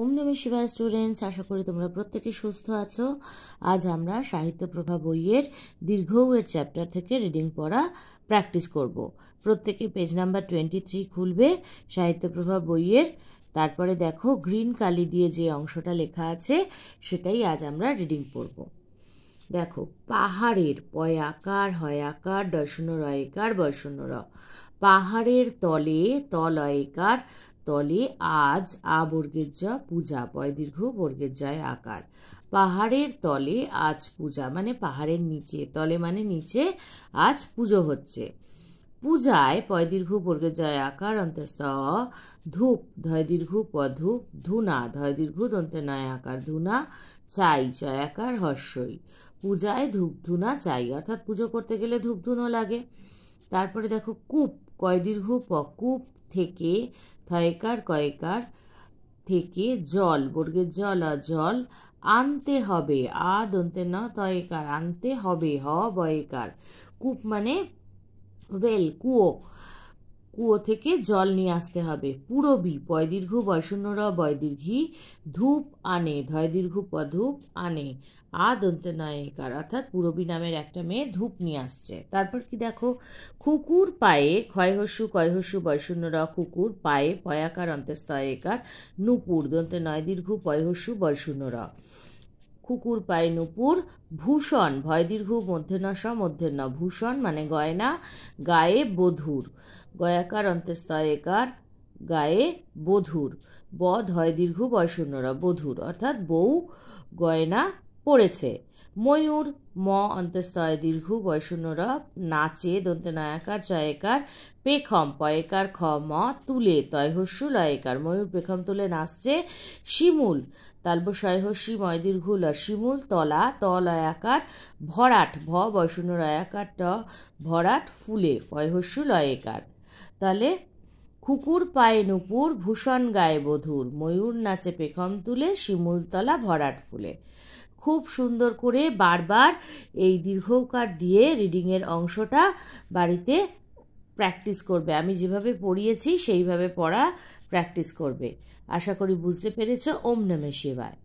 ওম নমে শিবায় students আশা করি তোমরা প্রত্যেকে সুস্থ আছো আজ আমরা সাহিত্য প্রভা বইয়ের দীর্ঘ এর চ্যাপ্টার থেকে রিডিং পড়া প্র্যাকটিস করব। প্রত্যেকে পেজ নাম্বার টোয়েন্টি থ্রি খুলবে সাহিত্য প্রভা বইয়ের তারপরে দেখো গ্রিন কালি দিয়ে যে অংশটা লেখা আছে সেটাই আজ আমরা রিডিং পড়ব দেখো পাহাড়ের পয়াকার হয়াকার দর্শন রয়কার বর্ষণ র পাহাড়ের তলে তলয়কার তলে আজ আ বর্গের জ পূজা পয় দীর্ঘ বর্গের জয় আকার পাহাড়ের তলে আজ পূজা মানে পাহাড়ের নিচে তলে মানে নিচে আজ পুজো হচ্ছে পূজায় পয় দীর্ঘ বর্গের জয় আকার অন্তস্ত ধূপ ধয় দীর্ঘ পধূপ ধুনা ধয় দীর্ঘ দন্তে নয় আকার ধুনা চাই জয় আকার হর্ষই পূজায় ধূপ ধুনা চাই অর্থাৎ পুজো করতে গেলে ধূপ ধুনো লাগে তারপরে দেখো কূপ কয় দীর্ঘ প কূপ থেকে থয়কার কয়কার থেকে জল বর্গের জল জল আনতে হবে আ দন্তে ন তয়কার আনতে হবে হ বয়কার কূপ মানে ওয়েল কুয়ো কুয়ো থেকে জল নিয়ে আসতে হবে পুরবী পয় দীর্ঘ র বয় দীর্ঘি ধূপ আনে ধয় দীর্ঘ ধূপ আনে আদন্তনায়িকার অর্থাৎ পুরবী নামের একটা মেয়ে ধূপ নিয়ে আসছে তারপর কি দেখো কুকুর পায়ে ক্ষয়হস্যু ক্ষয়হস্যু র কুকুর পায়ে পয়াকার অন্তস্তয়িকার নূপুর দন্তে নয় দীর্ঘ পয়হস্যু র কুকুর পায় নুপুর ভূষণ ভয় দীর্ঘ মধ্যে নশা মধ্যে ন ভূষণ মানে গয়না গায়ে বধুর গয়াকার অন্তেস্তয়কার গায়ে বধুর বধ হয় দীর্ঘ বয়শূন্যরা বধুর অর্থাৎ বউ গয়না পড়েছে ময়ূর ম অন্তস্তয় দীর্ঘ বয়সূন্যরা নাচে দন্তে নায়াকার চয়েকার পেখম পয়েকার খ ম তুলে তয় হস্যু লয়েকার ময়ূর পেখম তুলে নাচছে শিমুল তালব হস্যি ময় দীর্ঘ ল শিমুল তলা ত লয়াকার ভরাট ভ বয়সূন্য রয়াকার ট ভরাট ফুলে ফয় হস্যু লয়েকার তাহলে কুকুর পায়ে নুপুর ভূষণ গায়ে বধুর ময়ূর নাচে পেখম তুলে শিমুলতলা ভরাট ফুলে খুব সুন্দর করে বারবার এই দীর্ঘকার দিয়ে রিডিংয়ের অংশটা বাড়িতে প্র্যাকটিস করবে আমি যেভাবে পড়িয়েছি সেইভাবে পড়া প্র্যাকটিস করবে আশা করি বুঝতে পেরেছ ওম নমে শিবায়